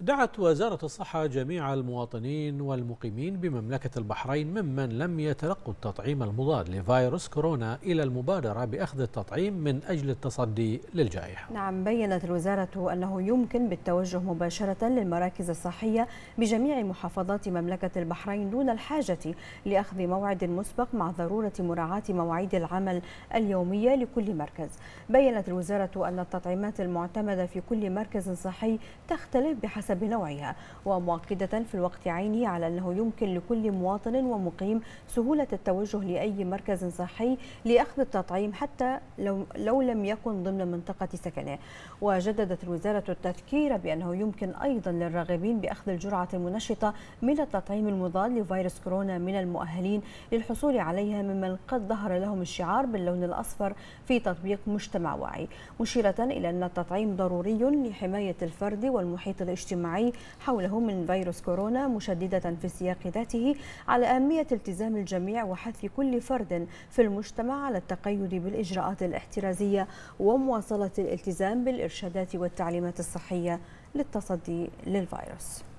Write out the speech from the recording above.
دعت وزارة الصحة جميع المواطنين والمقيمين بمملكة البحرين ممن لم يتلقوا التطعيم المضاد لفيروس كورونا إلى المبادرة بأخذ التطعيم من أجل التصدي للجائحة نعم بيّنت الوزارة أنه يمكن بالتوجه مباشرة للمراكز الصحية بجميع محافظات مملكة البحرين دون الحاجة لأخذ موعد مسبق مع ضرورة مراعاة مواعيد العمل اليومية لكل مركز بيّنت الوزارة أن التطعيمات المعتمدة في كل مركز صحي تختلف بحسب بحسب نوعها ومؤكدة في الوقت عينه على أنه يمكن لكل مواطن ومقيم سهولة التوجه لأي مركز صحي لأخذ التطعيم حتى لو, لو لم يكن ضمن منطقة سكنه وجددت الوزارة التذكير بأنه يمكن أيضا للراغبين بأخذ الجرعة المنشطة من التطعيم المضاد لفيروس كورونا من المؤهلين للحصول عليها ممن قد ظهر لهم الشعار باللون الأصفر في تطبيق مجتمع واعي مشيرة إلى أن التطعيم ضروري لحماية الفرد والمحيط الاجتماعي الاجتماعي حوله من فيروس كورونا مشددة في السياق ذاته على أهمية التزام الجميع وحث كل فرد في المجتمع على التقيد بالإجراءات الاحترازية ومواصلة الالتزام بالإرشادات والتعليمات الصحية للتصدي للفيروس